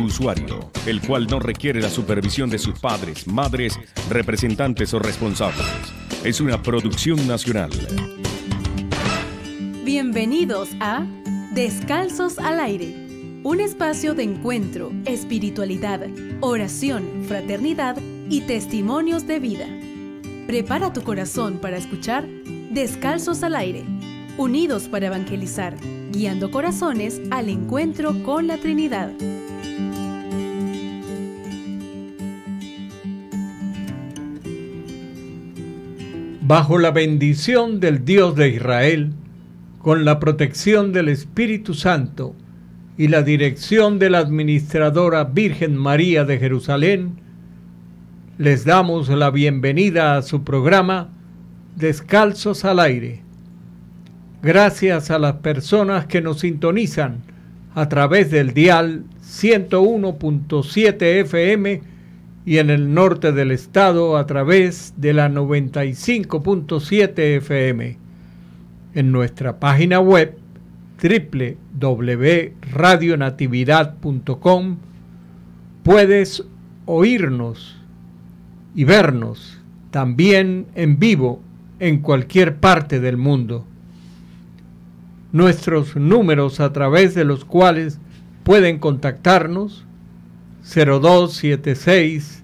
usuario, el cual no requiere la supervisión de sus padres, madres, representantes o responsables. Es una producción nacional. Bienvenidos a Descalzos al Aire, un espacio de encuentro, espiritualidad, oración, fraternidad y testimonios de vida. Prepara tu corazón para escuchar Descalzos al Aire, unidos para evangelizar, guiando corazones al encuentro con la Trinidad. bajo la bendición del Dios de Israel, con la protección del Espíritu Santo y la dirección de la Administradora Virgen María de Jerusalén, les damos la bienvenida a su programa Descalzos al Aire. Gracias a las personas que nos sintonizan a través del dial 101.7 FM y en el norte del estado a través de la 95.7 FM. En nuestra página web www.radionatividad.com puedes oírnos y vernos también en vivo en cualquier parte del mundo. Nuestros números a través de los cuales pueden contactarnos 0276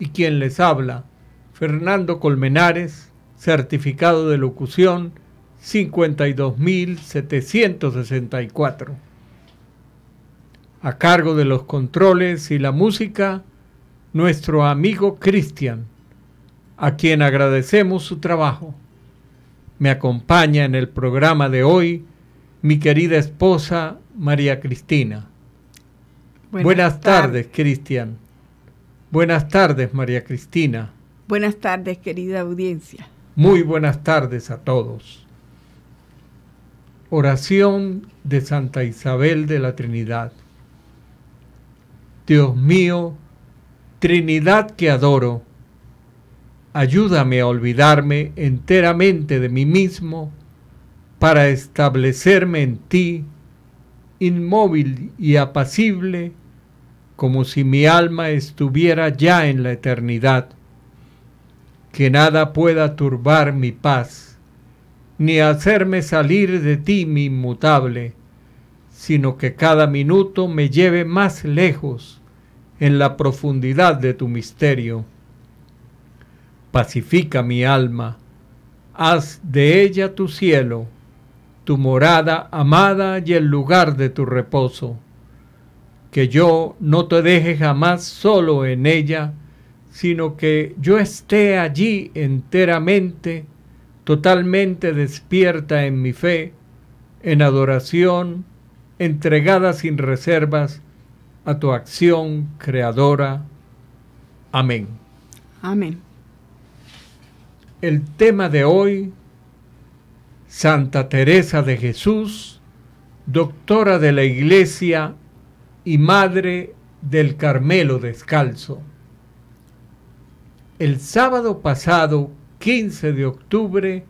y quien les habla, Fernando Colmenares, certificado de locución 52764. A cargo de los controles y la música, nuestro amigo Cristian, a quien agradecemos su trabajo. Me acompaña en el programa de hoy mi querida esposa María Cristina. Buenas, tardes Cristian. Buenas tardes, María Cristina. Buenas tardes, querida audiencia. Muy buenas tardes a todos. Oración de Santa Isabel de la Trinidad. Dios mío, Trinidad que adoro, ayúdame a olvidarme enteramente de mí mismo para establecerme en ti, inmóvil y apacible, como si mi alma estuviera ya en la eternidad. Que nada pueda turbar mi paz, ni hacerme salir de ti mi inmutable, sino que cada minuto me lleve más lejos en la profundidad de tu misterio. Pacifica mi alma, haz de ella tu cielo, tu morada amada y el lugar de tu reposo que yo no te deje jamás solo en ella, sino que yo esté allí enteramente, totalmente despierta en mi fe, en adoración, entregada sin reservas a tu acción creadora. Amén. Amén. El tema de hoy, Santa Teresa de Jesús, doctora de la Iglesia y madre del Carmelo Descalzo. El sábado pasado, 15 de octubre,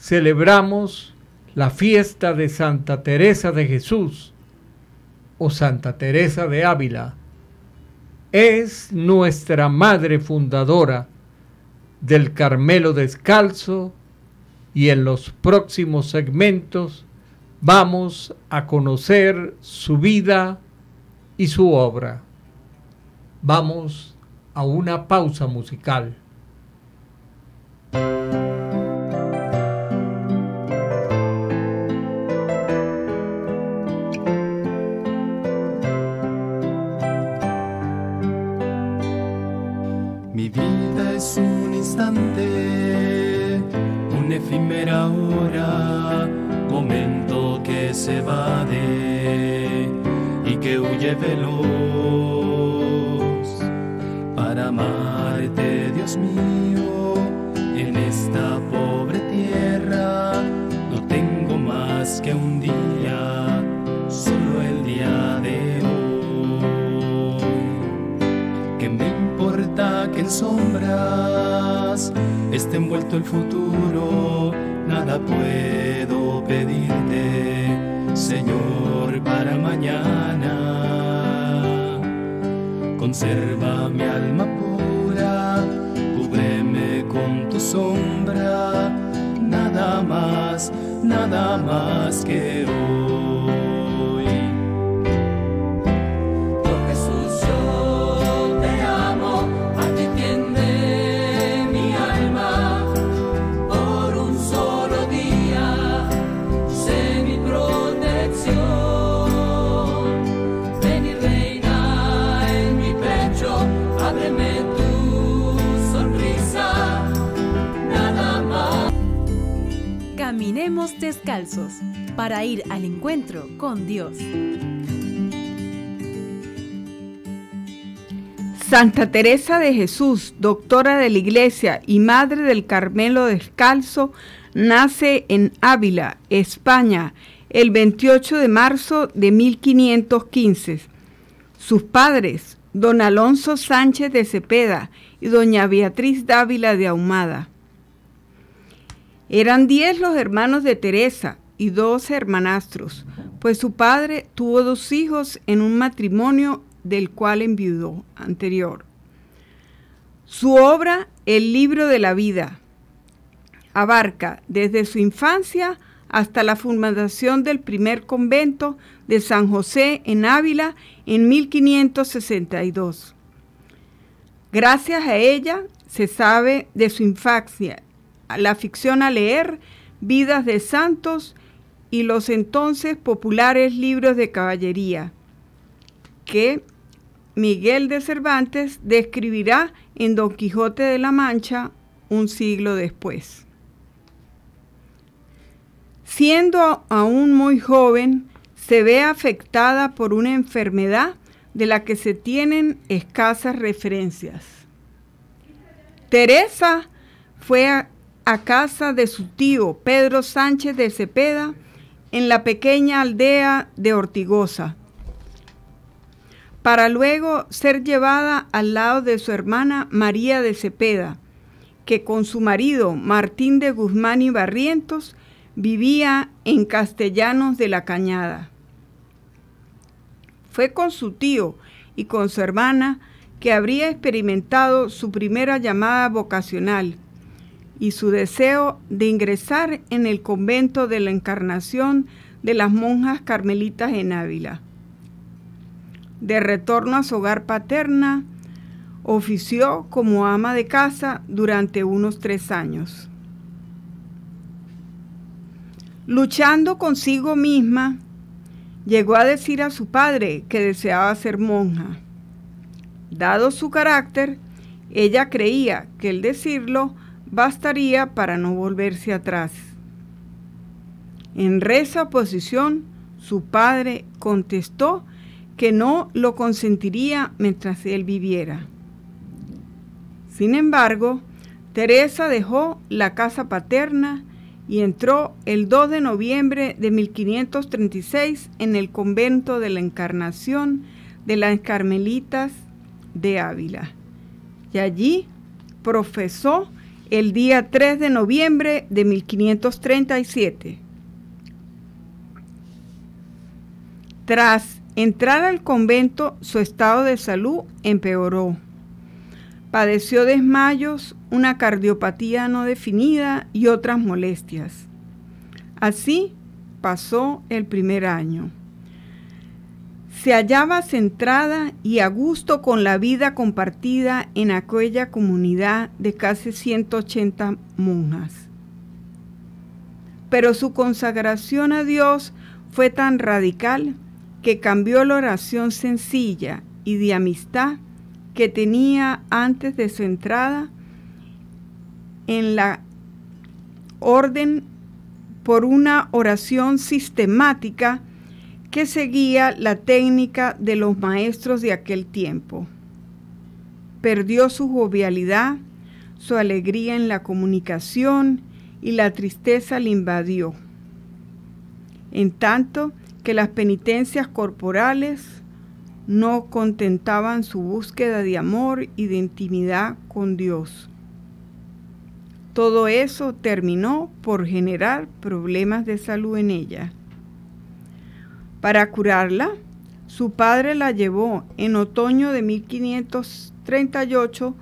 celebramos la fiesta de Santa Teresa de Jesús o Santa Teresa de Ávila. Es nuestra madre fundadora del Carmelo Descalzo y en los próximos segmentos vamos a conocer su vida, y su obra. Vamos a una pausa musical. Mi vida es un instante, una efímera hora, momento que se va de que huye veloz para amarte, Dios mío, en esta pobre tierra no tengo más que un día, solo el día de hoy. Que me importa que en sombras esté envuelto el futuro, nada puedo pedirte Señor, para mañana. Conserva mi alma pura, cúbreme con tu sombra, nada más, nada más que hoy. descalzos para ir al encuentro con Dios. Santa Teresa de Jesús, doctora de la Iglesia y madre del Carmelo descalzo, nace en Ávila, España, el 28 de marzo de 1515. Sus padres, don Alonso Sánchez de Cepeda y doña Beatriz Dávila de Ahumada. Eran diez los hermanos de Teresa y doce hermanastros, pues su padre tuvo dos hijos en un matrimonio del cual enviudó anterior. Su obra, El libro de la vida, abarca desde su infancia hasta la fundación del primer convento de San José en Ávila en 1562. Gracias a ella se sabe de su infancia la ficción a leer, Vidas de Santos y los entonces populares libros de caballería, que Miguel de Cervantes describirá en Don Quijote de la Mancha un siglo después. Siendo aún muy joven, se ve afectada por una enfermedad de la que se tienen escasas referencias. Teresa fue a casa de su tío Pedro Sánchez de Cepeda en la pequeña aldea de Ortigosa, para luego ser llevada al lado de su hermana María de Cepeda, que con su marido Martín de Guzmán y Barrientos vivía en Castellanos de la Cañada. Fue con su tío y con su hermana que habría experimentado su primera llamada vocacional, y su deseo de ingresar en el convento de la Encarnación de las monjas carmelitas en Ávila. De retorno a su hogar paterna, ofició como ama de casa durante unos tres años. Luchando consigo misma, llegó a decir a su padre que deseaba ser monja. Dado su carácter, ella creía que el decirlo bastaría para no volverse atrás. En reza posición su padre contestó que no lo consentiría mientras él viviera. Sin embargo, Teresa dejó la casa paterna y entró el 2 de noviembre de 1536 en el convento de la Encarnación de las Carmelitas de Ávila. Y allí profesó el día 3 de noviembre de 1537. Tras entrar al convento, su estado de salud empeoró. Padeció desmayos, una cardiopatía no definida y otras molestias. Así pasó el primer año se hallaba centrada y a gusto con la vida compartida en aquella comunidad de casi 180 monjas. Pero su consagración a Dios fue tan radical que cambió la oración sencilla y de amistad que tenía antes de su entrada en la orden por una oración sistemática que seguía la técnica de los maestros de aquel tiempo. Perdió su jovialidad, su alegría en la comunicación y la tristeza le invadió. En tanto que las penitencias corporales no contentaban su búsqueda de amor y de intimidad con Dios. Todo eso terminó por generar problemas de salud en ella. Para curarla, su padre la llevó en otoño de 1538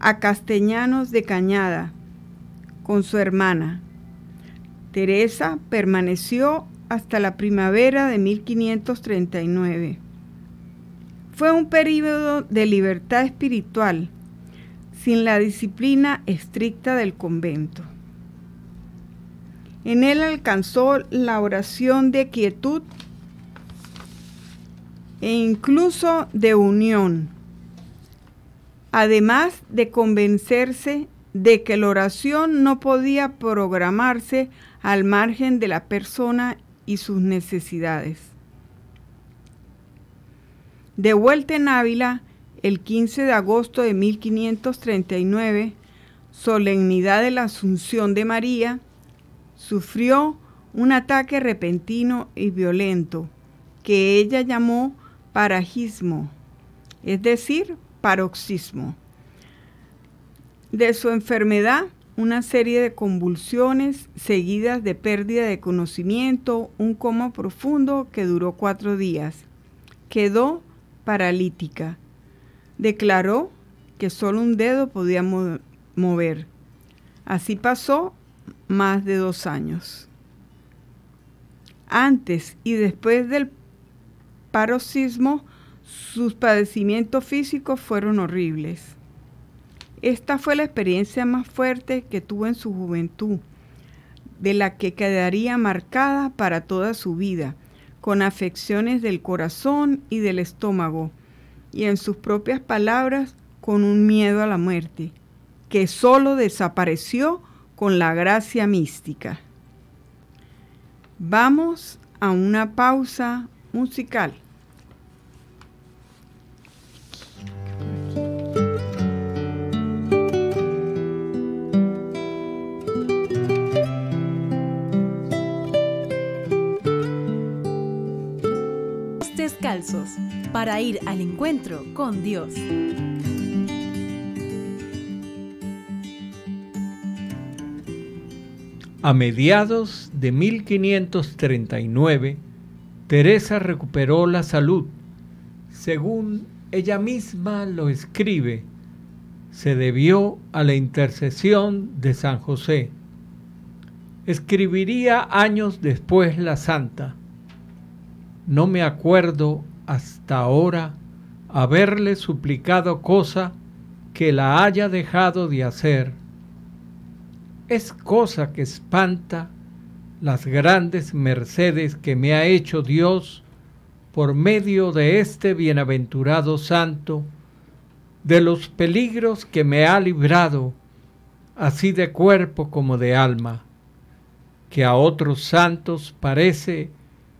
a Castellanos de Cañada con su hermana. Teresa permaneció hasta la primavera de 1539. Fue un período de libertad espiritual, sin la disciplina estricta del convento. En él alcanzó la oración de quietud e incluso de unión, además de convencerse de que la oración no podía programarse al margen de la persona y sus necesidades. De vuelta en Ávila, el 15 de agosto de 1539, solemnidad de la Asunción de María, sufrió un ataque repentino y violento que ella llamó parajismo, es decir, paroxismo. De su enfermedad, una serie de convulsiones seguidas de pérdida de conocimiento, un coma profundo que duró cuatro días. Quedó paralítica. Declaró que solo un dedo podía mover. Así pasó más de dos años. Antes y después del paroxismo, sus padecimientos físicos fueron horribles. Esta fue la experiencia más fuerte que tuvo en su juventud, de la que quedaría marcada para toda su vida, con afecciones del corazón y del estómago, y en sus propias palabras, con un miedo a la muerte, que solo desapareció con la gracia mística. Vamos a una pausa musical. Descalzos para ir al encuentro con Dios. A mediados de 1539, Teresa recuperó la salud. Según ella misma lo escribe, se debió a la intercesión de San José. Escribiría años después la santa. No me acuerdo hasta ahora haberle suplicado cosa que la haya dejado de hacer. Es cosa que espanta las grandes mercedes que me ha hecho Dios por medio de este bienaventurado santo, de los peligros que me ha librado, así de cuerpo como de alma, que a otros santos parece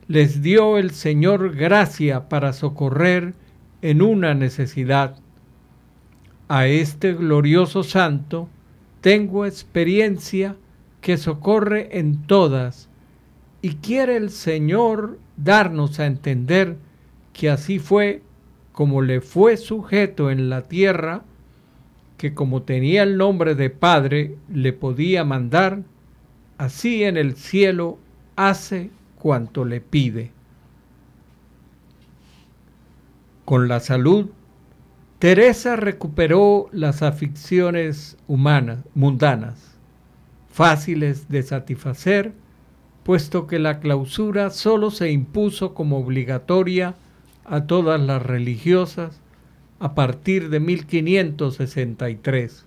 les dio el Señor gracia para socorrer en una necesidad. A este glorioso santo tengo experiencia que socorre en todas, y quiere el Señor darnos a entender que así fue como le fue sujeto en la tierra, que como tenía el nombre de Padre le podía mandar, así en el cielo hace cuanto le pide. Con la salud, Teresa recuperó las aficiones humanas, mundanas fáciles de satisfacer, puesto que la clausura sólo se impuso como obligatoria a todas las religiosas a partir de 1563.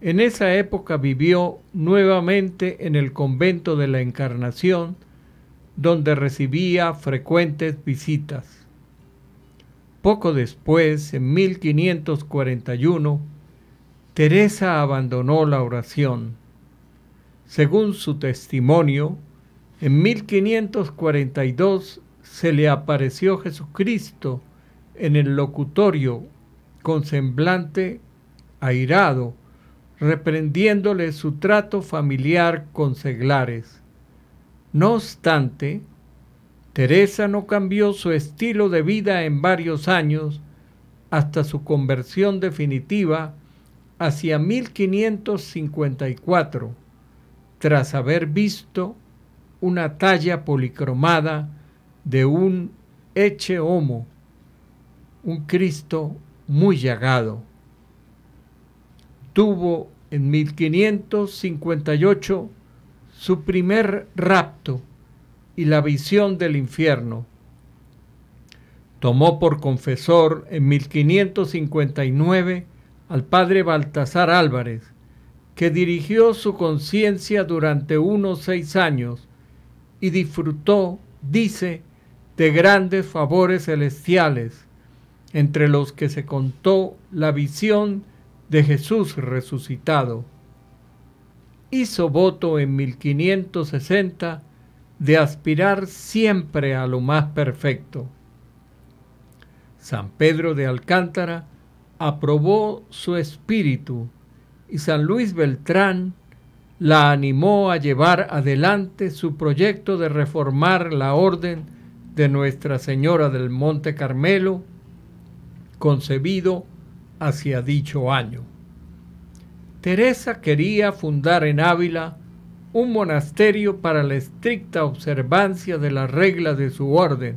En esa época vivió nuevamente en el convento de la Encarnación, donde recibía frecuentes visitas. Poco después, en 1541, Teresa abandonó la oración según su testimonio, en 1542 se le apareció Jesucristo en el locutorio con semblante airado, reprendiéndole su trato familiar con seglares. No obstante, Teresa no cambió su estilo de vida en varios años hasta su conversión definitiva hacia 1554 tras haber visto una talla policromada de un Eche Homo, un Cristo muy llagado. Tuvo en 1558 su primer rapto y la visión del infierno. Tomó por confesor en 1559 al padre Baltasar Álvarez, que dirigió su conciencia durante unos seis años y disfrutó, dice, de grandes favores celestiales, entre los que se contó la visión de Jesús resucitado. Hizo voto en 1560 de aspirar siempre a lo más perfecto. San Pedro de Alcántara aprobó su espíritu y San Luis Beltrán la animó a llevar adelante su proyecto de reformar la orden de Nuestra Señora del Monte Carmelo, concebido hacia dicho año. Teresa quería fundar en Ávila un monasterio para la estricta observancia de las reglas de su orden,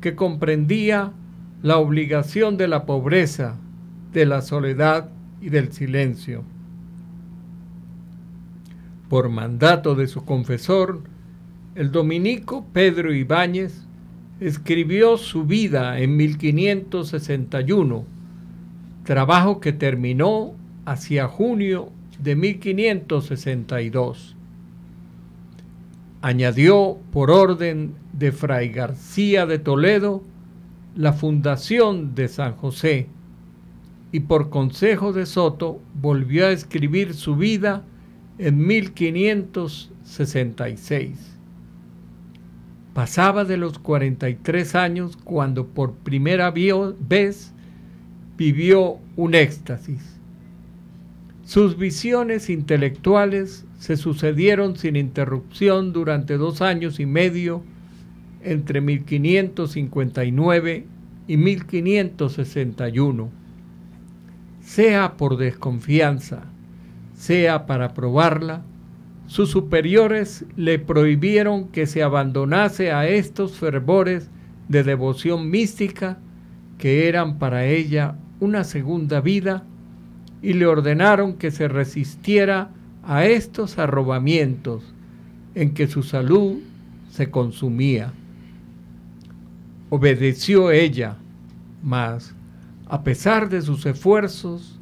que comprendía la obligación de la pobreza, de la soledad y del silencio. Por mandato de su confesor, el dominico Pedro Ibáñez escribió su vida en 1561, trabajo que terminó hacia junio de 1562. Añadió por orden de Fray García de Toledo la fundación de San José, y por consejo de Soto volvió a escribir su vida en 1566. Pasaba de los 43 años cuando por primera vez vivió un éxtasis. Sus visiones intelectuales se sucedieron sin interrupción durante dos años y medio entre 1559 y 1561 sea por desconfianza, sea para probarla, sus superiores le prohibieron que se abandonase a estos fervores de devoción mística que eran para ella una segunda vida y le ordenaron que se resistiera a estos arrobamientos en que su salud se consumía. Obedeció ella, mas a pesar de sus esfuerzos,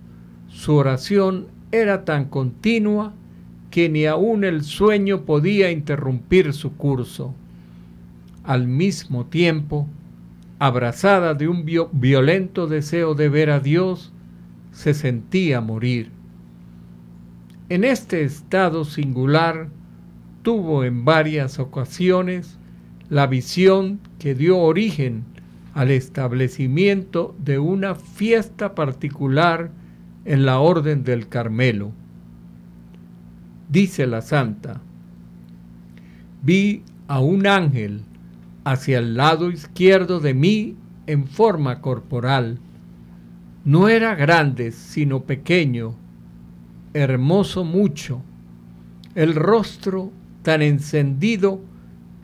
su oración era tan continua que ni aun el sueño podía interrumpir su curso. Al mismo tiempo, abrazada de un violento deseo de ver a Dios, se sentía morir. En este estado singular tuvo en varias ocasiones la visión que dio origen al establecimiento de una fiesta particular en la Orden del Carmelo. Dice la santa, vi a un ángel hacia el lado izquierdo de mí en forma corporal. No era grande, sino pequeño, hermoso mucho, el rostro tan encendido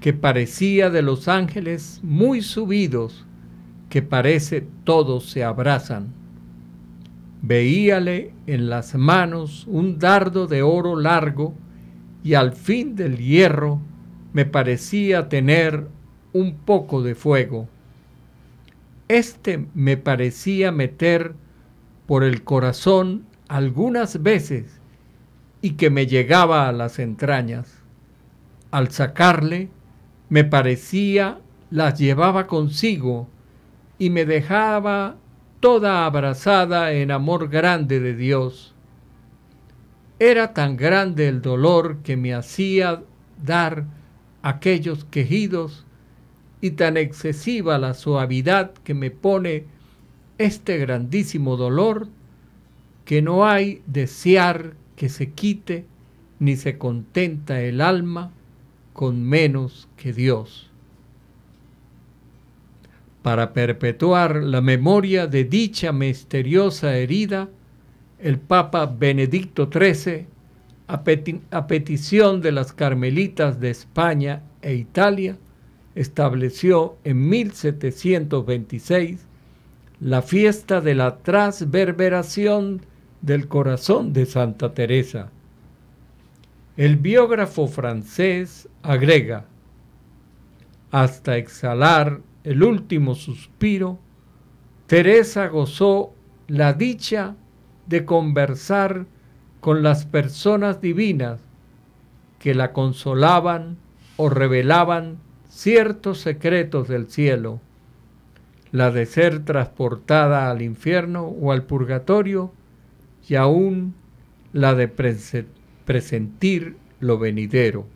que parecía de los ángeles muy subidos que parece todos se abrazan. Veíale en las manos un dardo de oro largo y al fin del hierro me parecía tener un poco de fuego. Este me parecía meter por el corazón algunas veces y que me llegaba a las entrañas. Al sacarle, me parecía las llevaba consigo y me dejaba toda abrazada en amor grande de Dios. Era tan grande el dolor que me hacía dar aquellos quejidos y tan excesiva la suavidad que me pone este grandísimo dolor que no hay desear que se quite ni se contenta el alma con menos que Dios. Para perpetuar la memoria de dicha misteriosa herida, el Papa Benedicto XIII, a, petición de las carmelitas de España e Italia, estableció en 1726 la fiesta de la transverberación del corazón de Santa Teresa. El biógrafo francés agrega, hasta exhalar el último suspiro, Teresa gozó la dicha de conversar con las personas divinas que la consolaban o revelaban ciertos secretos del cielo, la de ser transportada al infierno o al purgatorio y aún la de presentir lo venidero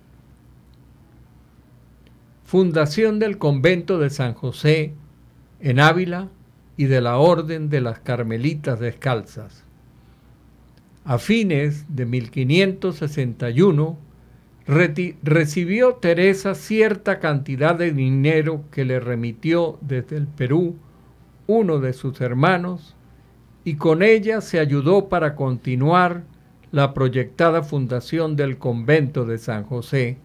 fundación del convento de San José en Ávila y de la Orden de las Carmelitas Descalzas. A fines de 1561 recibió Teresa cierta cantidad de dinero que le remitió desde el Perú uno de sus hermanos y con ella se ayudó para continuar la proyectada fundación del convento de San José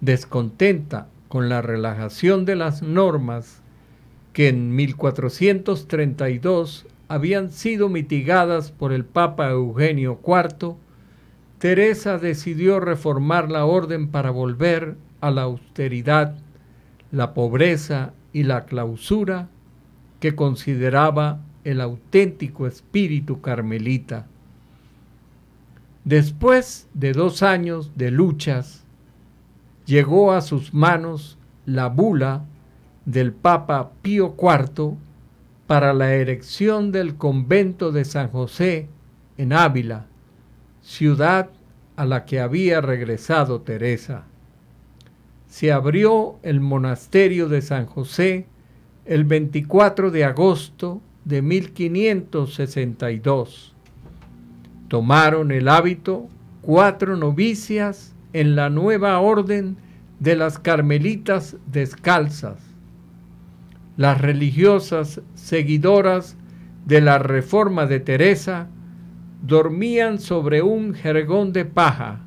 descontenta con la relajación de las normas que en 1432 habían sido mitigadas por el Papa Eugenio IV, Teresa decidió reformar la orden para volver a la austeridad, la pobreza y la clausura que consideraba el auténtico espíritu carmelita. Después de dos años de luchas, llegó a sus manos la bula del Papa Pío IV para la erección del convento de San José en Ávila, ciudad a la que había regresado Teresa. Se abrió el monasterio de San José el 24 de agosto de 1562. Tomaron el hábito cuatro novicias en la nueva orden de las carmelitas descalzas, las religiosas seguidoras de la reforma de Teresa, dormían sobre un jergón de paja,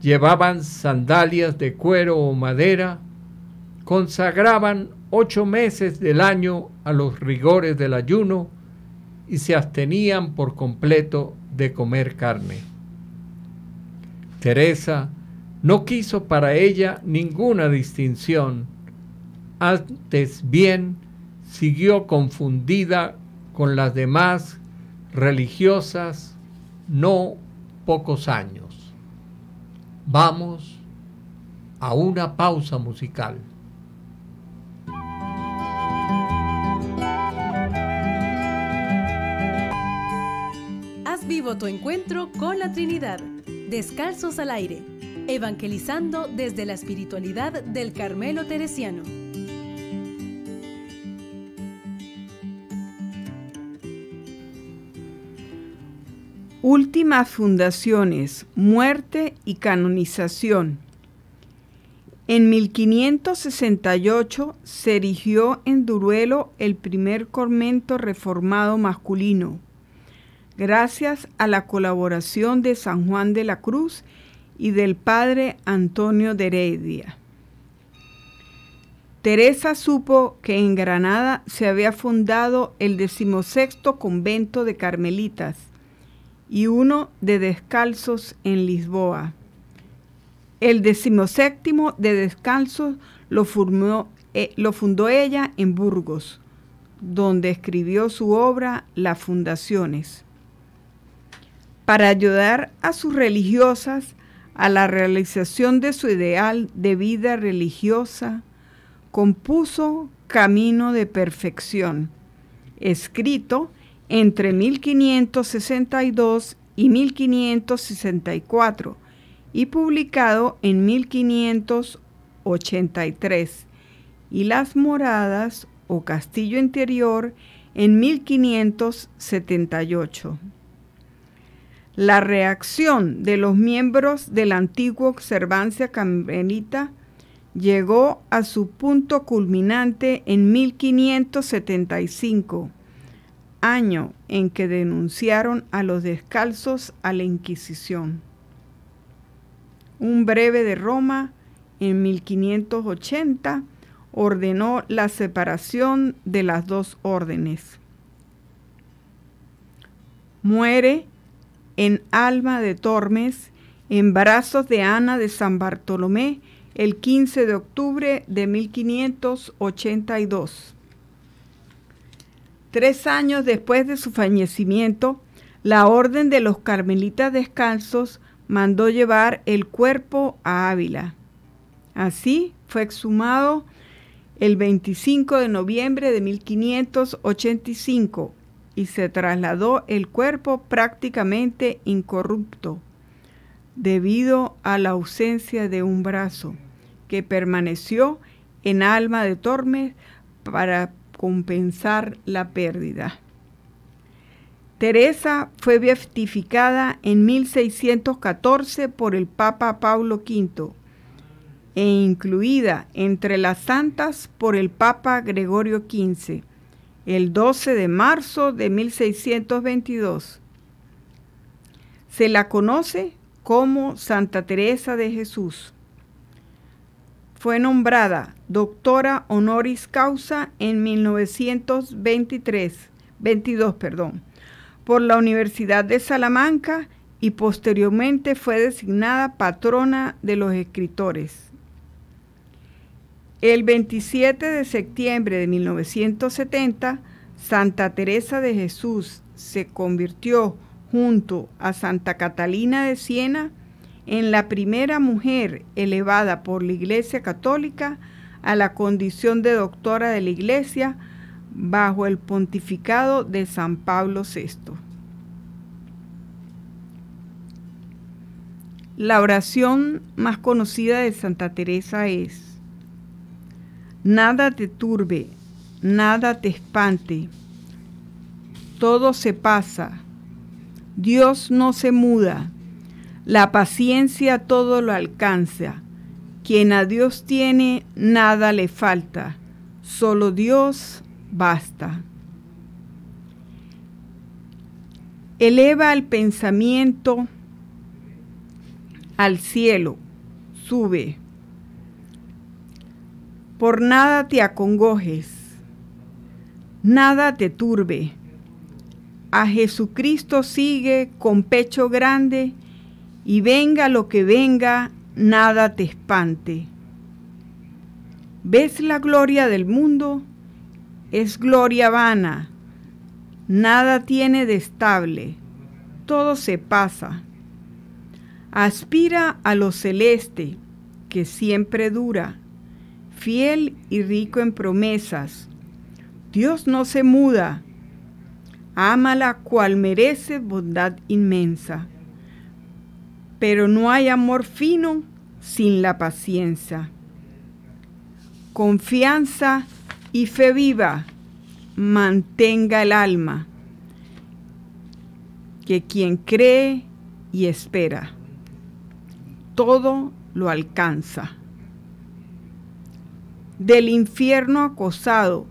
llevaban sandalias de cuero o madera, consagraban ocho meses del año a los rigores del ayuno y se abstenían por completo de comer carne. Teresa no quiso para ella ninguna distinción, antes bien siguió confundida con las demás religiosas no pocos años. Vamos a una pausa musical. Haz vivo tu encuentro con la Trinidad. Descalzos al aire Evangelizando desde la espiritualidad del Carmelo Teresiano. Últimas fundaciones, muerte y canonización. En 1568 se erigió en Duruelo el primer cormento reformado masculino, gracias a la colaboración de San Juan de la Cruz y del padre Antonio de Heredia. Teresa supo que en Granada se había fundado el decimosexto convento de carmelitas y uno de descalzos en Lisboa. El decimoséptimo de descalzos lo, eh, lo fundó ella en Burgos, donde escribió su obra Las Fundaciones. Para ayudar a sus religiosas, a la realización de su ideal de vida religiosa, compuso Camino de Perfección, escrito entre 1562 y 1564 y publicado en 1583, y Las Moradas o Castillo Interior en 1578 la reacción de los miembros de la antigua observancia cambenita llegó a su punto culminante en 1575, año en que denunciaron a los descalzos a la Inquisición. Un breve de Roma en 1580 ordenó la separación de las dos órdenes. Muere en Alma de Tormes, en brazos de Ana de San Bartolomé, el 15 de octubre de 1582. Tres años después de su fallecimiento, la Orden de los Carmelitas Descalzos mandó llevar el cuerpo a Ávila. Así fue exhumado el 25 de noviembre de 1585 y se trasladó el cuerpo prácticamente incorrupto debido a la ausencia de un brazo que permaneció en alma de Tormes para compensar la pérdida. Teresa fue beatificada en 1614 por el Papa Pablo V e incluida entre las santas por el Papa Gregorio XV el 12 de marzo de 1622. Se la conoce como Santa Teresa de Jesús. Fue nombrada doctora honoris causa en 1923, 22, perdón, por la Universidad de Salamanca y posteriormente fue designada patrona de los escritores. El 27 de septiembre de 1970, Santa Teresa de Jesús se convirtió junto a Santa Catalina de Siena en la primera mujer elevada por la Iglesia Católica a la condición de doctora de la Iglesia bajo el pontificado de San Pablo VI. La oración más conocida de Santa Teresa es Nada te turbe, nada te espante. Todo se pasa. Dios no se muda. La paciencia todo lo alcanza. Quien a Dios tiene, nada le falta. Solo Dios basta. Eleva el pensamiento al cielo, sube. Por nada te acongojes, nada te turbe. A Jesucristo sigue con pecho grande y venga lo que venga, nada te espante. ¿Ves la gloria del mundo? Es gloria vana. Nada tiene de estable. Todo se pasa. Aspira a lo celeste, que siempre dura fiel y rico en promesas. Dios no se muda. Ámala cual merece bondad inmensa. Pero no hay amor fino sin la paciencia. Confianza y fe viva mantenga el alma, que quien cree y espera, todo lo alcanza del infierno acosado,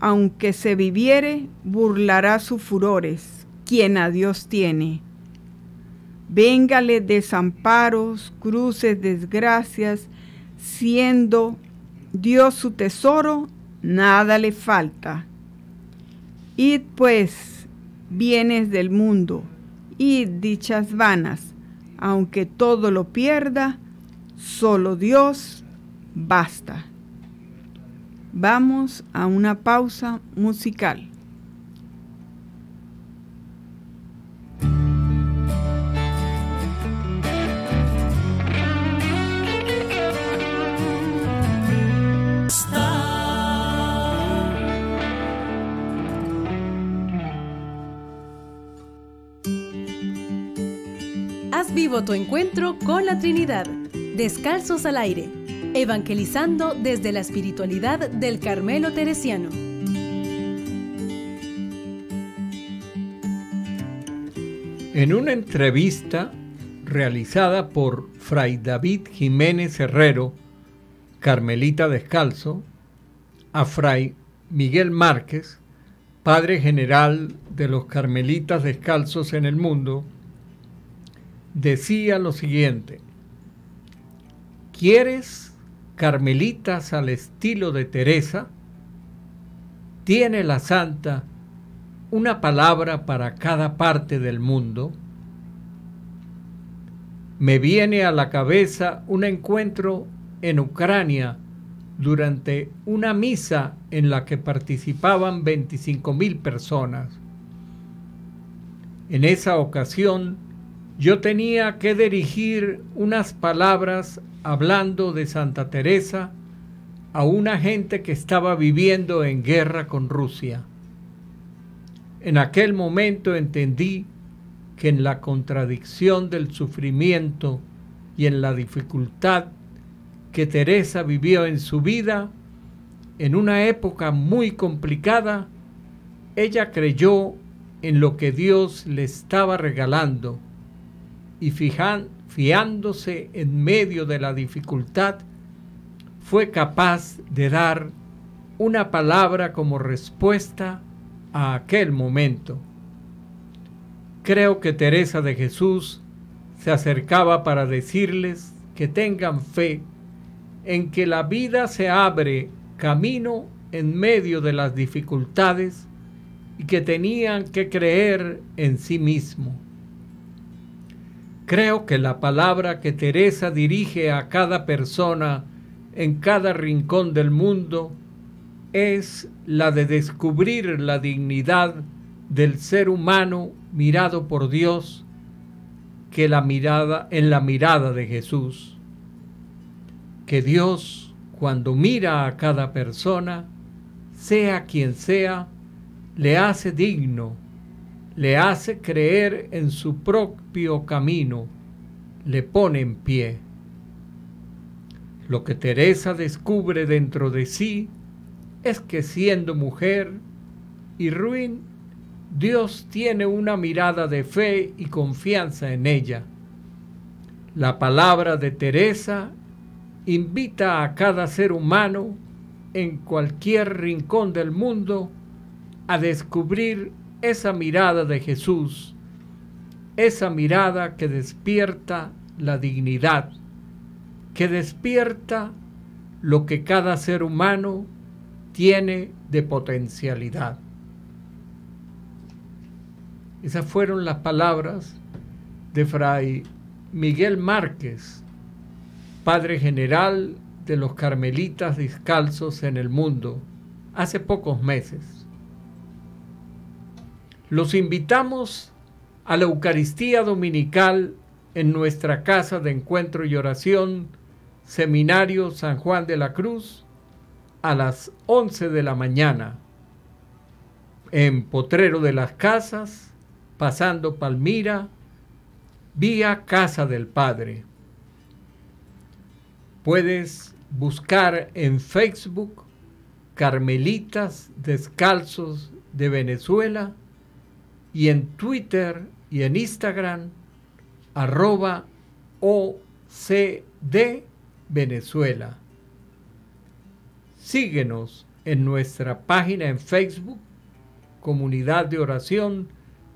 aunque se viviere, burlará sus furores, quien a Dios tiene. Véngale desamparos, cruces, desgracias, siendo Dios su tesoro, nada le falta. Id pues, bienes del mundo, id dichas vanas, aunque todo lo pierda, solo Dios basta. Vamos a una pausa musical. Haz vivo tu encuentro con la Trinidad. Descalzos al aire Evangelizando desde la espiritualidad del Carmelo Teresiano. En una entrevista realizada por Fray David Jiménez Herrero, Carmelita Descalzo, a Fray Miguel Márquez, padre general de los Carmelitas Descalzos en el mundo, decía lo siguiente, ¿quieres carmelitas al estilo de Teresa, tiene la santa una palabra para cada parte del mundo, me viene a la cabeza un encuentro en Ucrania durante una misa en la que participaban 25.000 personas. En esa ocasión, yo tenía que dirigir unas palabras hablando de Santa Teresa a una gente que estaba viviendo en guerra con Rusia. En aquel momento entendí que en la contradicción del sufrimiento y en la dificultad que Teresa vivió en su vida, en una época muy complicada, ella creyó en lo que Dios le estaba regalando y fiándose en medio de la dificultad, fue capaz de dar una palabra como respuesta a aquel momento. Creo que Teresa de Jesús se acercaba para decirles que tengan fe en que la vida se abre camino en medio de las dificultades y que tenían que creer en sí mismo. Creo que la palabra que Teresa dirige a cada persona en cada rincón del mundo es la de descubrir la dignidad del ser humano mirado por Dios que la mirada en la mirada de Jesús. Que Dios cuando mira a cada persona, sea quien sea, le hace digno le hace creer en su propio camino, le pone en pie. Lo que Teresa descubre dentro de sí es que siendo mujer y ruin, Dios tiene una mirada de fe y confianza en ella. La palabra de Teresa invita a cada ser humano en cualquier rincón del mundo a descubrir esa mirada de Jesús, esa mirada que despierta la dignidad, que despierta lo que cada ser humano tiene de potencialidad. Esas fueron las palabras de Fray Miguel Márquez, padre general de los carmelitas descalzos en el mundo, hace pocos meses. Los invitamos a la Eucaristía Dominical en nuestra Casa de Encuentro y Oración, Seminario San Juan de la Cruz, a las 11 de la mañana, en Potrero de las Casas, pasando Palmira, vía Casa del Padre. Puedes buscar en Facebook Carmelitas Descalzos de Venezuela y en Twitter y en Instagram, arroba OCD Síguenos en nuestra página en Facebook, Comunidad de Oración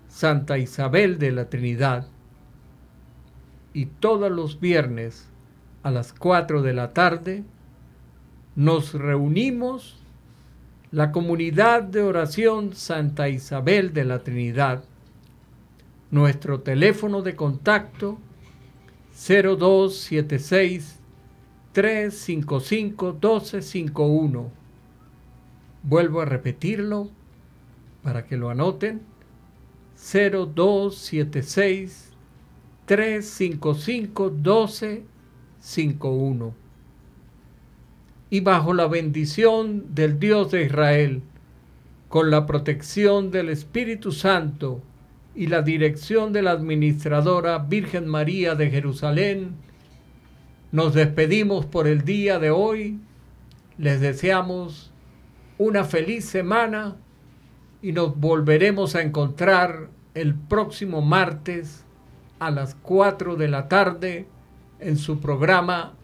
Santa Isabel de la Trinidad. Y todos los viernes a las 4 de la tarde nos reunimos la comunidad de oración Santa Isabel de la Trinidad. Nuestro teléfono de contacto 0276 355 1251. Vuelvo a repetirlo para que lo anoten. 0276 355 1251 y bajo la bendición del Dios de Israel, con la protección del Espíritu Santo y la dirección de la Administradora Virgen María de Jerusalén, nos despedimos por el día de hoy, les deseamos una feliz semana y nos volveremos a encontrar el próximo martes a las 4 de la tarde en su programa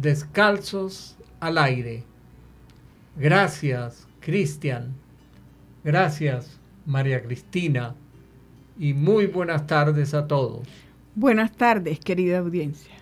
Descalzos al aire. Gracias, Cristian. Gracias, María Cristina. Y muy buenas tardes a todos. Buenas tardes, querida audiencia.